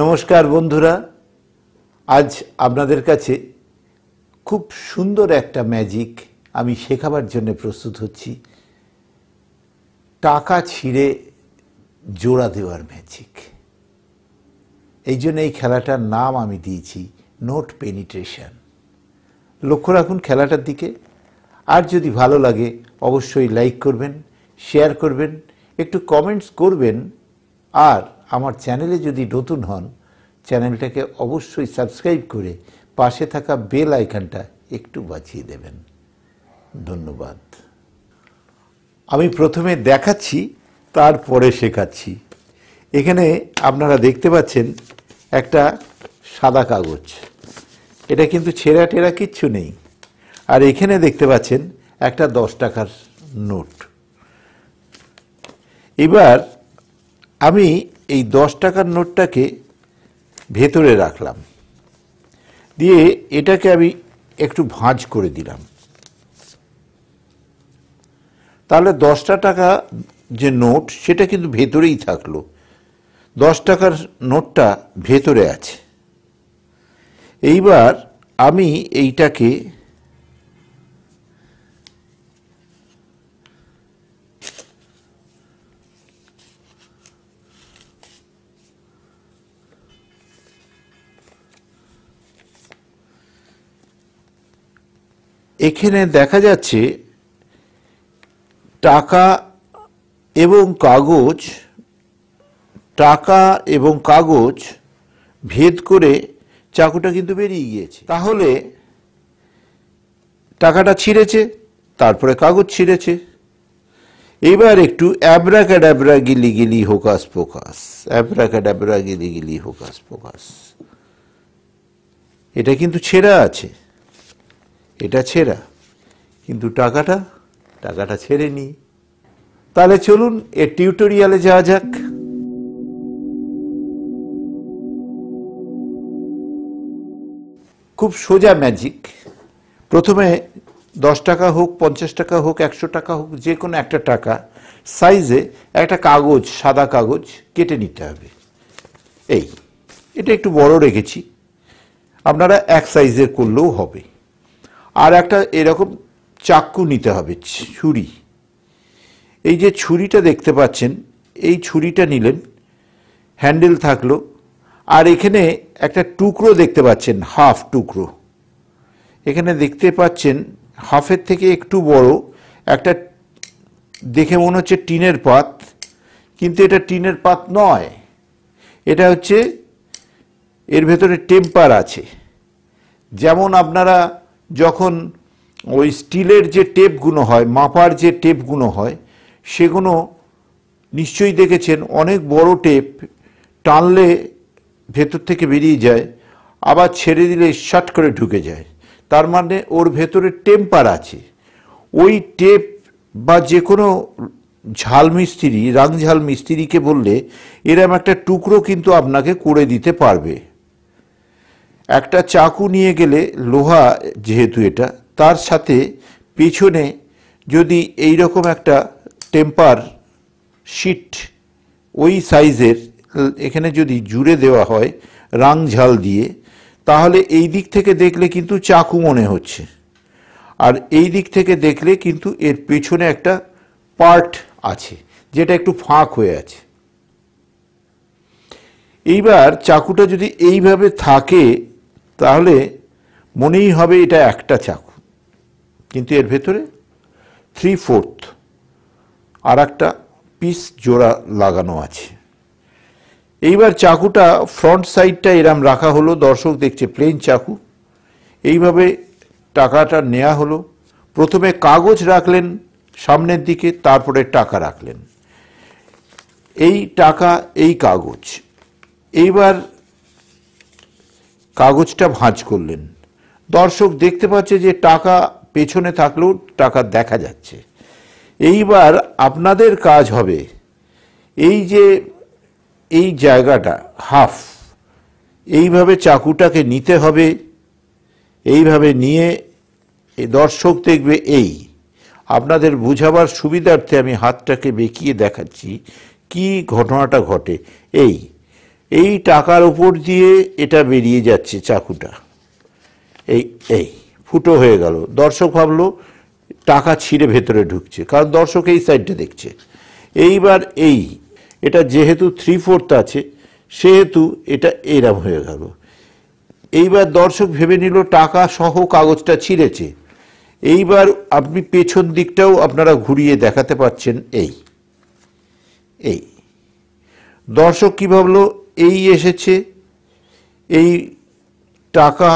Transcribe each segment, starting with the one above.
নমস্কার বন্ধুরা আজ আপনাদের কাছে খুব সুন্দর একটা ম্যাজিক আমি শেখাবার জন্য প্রস্তুত হচ্ছি টাকা ছিঁড়ে জোড়া দেওয়ার ম্যাজিক এই জন্য এই খেলাটার নাম আমি দিয়েছি নোট পেনিট্রেশন লক্ষ্য রাখুন খেলাটার দিকে আর যদি ভালো লাগে অবশ্যই লাইক করবেন শেয়ার করবেন একটু কমেন্টস করবেন আর আমার চ্যানেলে যদি নতুন হন চ্যানেলটাকে অবশ্যই সাবস্ক্রাইব করে পাশে থাকা বেল আইকনটা একটু বাঁচিয়ে দেবেন ধন্যবাদ আমি প্রথমে দেখাচ্ছি তারপরে শেখাচ্ছি এখানে আপনারা দেখতে পাচ্ছেন একটা সাদা কাগজ এটা কিন্তু ছেঁড়া টেরা কিচ্ছু নেই আর এখানে দেখতে পাচ্ছেন একটা দশ টাকার নোট এবার আমি এই দশ টাকার নোটটাকে ভেতরে রাখলাম দিয়ে এটাকে আমি একটু ভাঁজ করে দিলাম তাহলে দশটা টাকা যে নোট সেটা কিন্তু ভেতরেই থাকলো দশ টাকার নোটটা ভেতরে আছে এইবার আমি এইটাকে এখানে দেখা যাচ্ছে টাকা এবং কাগজ টাকা এবং কাগজ ভেদ করে চাকুটা কিন্তু বেরিয়ে গিয়েছে তাহলে টাকাটা ছিঁড়েছে তারপরে কাগজ ছিঁড়েছে এবার একটু অ্যাবরা ক্যাডাবরা গিলি গিলি হোকাস ফোকাস অ্যাবরা ক্যাডাবরা গিলি গিলি হোকাস ফোকাস এটা কিন্তু ছেঁড়া আছে এটা ছেঁড়া কিন্তু টাকাটা টাকাটা ছেড়ে নি তাহলে চলুন এ টিউটোরিয়ালে যাওয়া যাক খুব সোজা ম্যাজিক প্রথমে দশ টাকা হোক পঞ্চাশ টাকা হোক একশো টাকা হোক যে কোনো একটা টাকা সাইজে একটা কাগজ সাদা কাগজ কেটে নিতে হবে এই এটা একটু বড় রেখেছি আপনারা এক সাইজের করলেও হবে আর একটা এরকম চাকু নিতে হবে ছুরি এই যে ছুরিটা দেখতে পাচ্ছেন এই ছুরিটা নিলেন হ্যান্ডেল থাকলো আর এখানে একটা টুকরো দেখতে পাচ্ছেন হাফ টুকরো এখানে দেখতে পাচ্ছেন হাফের থেকে একটু বড় একটা দেখে মনে হচ্ছে টিনের পাত কিন্তু এটা টিনের পাত নয় এটা হচ্ছে এর ভেতরে টেম্পার আছে যেমন আপনারা যখন ওই স্টিলের যে টেপগুলো হয় মাপার যে টেপগুলো হয় সেগুলো নিশ্চয়ই দেখেছেন অনেক বড় টেপ টানলে ভেতর থেকে বেরিয়ে যায় আবার ছেড়ে দিলে শট করে ঢুকে যায় তার মানে ওর ভেতরে টেম্পার আছে ওই টেপ বা যে কোনো ঝাল মিস্ত্রি রাংঝাল মিস্ত্রিকে বললে এরম একটা টুকরো কিন্তু আপনাকে করে দিতে পারবে একটা চাকু নিয়ে গেলে লোহা যেহেতু এটা তার সাথে পেছনে যদি এই রকম একটা টেম্পার শিট ওই সাইজের এখানে যদি জুড়ে দেওয়া হয় রাং ঝাল দিয়ে তাহলে এই দিক থেকে দেখলে কিন্তু চাকু মনে হচ্ছে আর এই দিক থেকে দেখলে কিন্তু এর পেছনে একটা পার্ট আছে যেটা একটু ফাঁক হয়ে আছে এইবার চাকুটা যদি এইভাবে থাকে তাহলে মনেই হবে এটা একটা চাকু কিন্তু এর ভেতরে থ্রি ফোর্থ আর একটা পিস জোড়া লাগানো আছে এইবার চাকুটা ফ্রন্ট সাইডটা এরম রাখা হলো দর্শক দেখছে প্লেন চাকু এইভাবে টাকাটা নেওয়া হলো প্রথমে কাগজ রাখলেন সামনের দিকে তারপরে টাকা রাখলেন এই টাকা এই কাগজ এইবার কাগজটা ভাঁজ করলেন দর্শক দেখতে পাচ্ছে যে টাকা পেছনে থাকলেও টাকা দেখা যাচ্ছে এইবার আপনাদের কাজ হবে এই যে এই জায়গাটা হাফ এইভাবে চাকুটাকে নিতে হবে এইভাবে নিয়ে দর্শক দেখবে এই আপনাদের বুঝাবার সুবিধার্থে আমি হাতটাকে বেঁকিয়ে দেখাচ্ছি কি ঘটনাটা ঘটে এই এই টাকার উপর দিয়ে এটা বেরিয়ে যাচ্ছে চাকুটা এই এই ফুটো হয়ে গেল দর্শক ভাবলো টাকা ছিঁড়ে ভেতরে ঢুকছে কারণ দর্শক এই সাইডটা দেখছে এইবার এই এটা যেহেতু থ্রি ফোর্থ আছে সেহেতু এটা এরম হয়ে গেল এইবার দর্শক ভেবে নিল টাকা সহ কাগজটা ছিঁড়েছে এইবার আপনি পেছন দিকটাও আপনারা ঘুরিয়ে দেখাতে পাচ্ছেন এই এই দর্শক কী ভাবলো এই এসেছে এই টাকা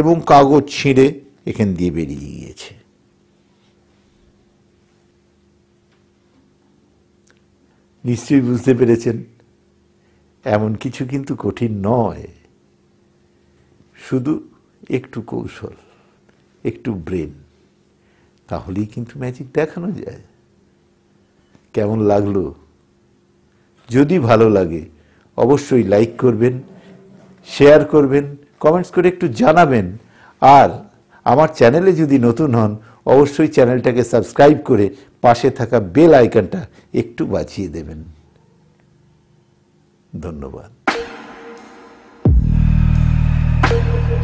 এবং কাগজ ছিঁড়ে এখান দিয়ে বেরিয়ে গিয়েছে নিশ্চয়ই বুঝতে পেরেছেন এমন কিছু কিন্তু কঠিন নয় শুধু একটু কৌশল একটু ব্রেন তাহলেই কিন্তু ম্যাজিক দেখানো যায় কেমন লাগলো যদি ভালো লাগে অবশ্যই লাইক করবেন শেয়ার করবেন কমেন্টস করে একটু জানাবেন আর আমার চ্যানেলে যদি নতুন হন অবশ্যই চ্যানেলটাকে সাবস্ক্রাইব করে পাশে থাকা বেল আইকনটা একটু বাঁচিয়ে দেবেন ধন্যবাদ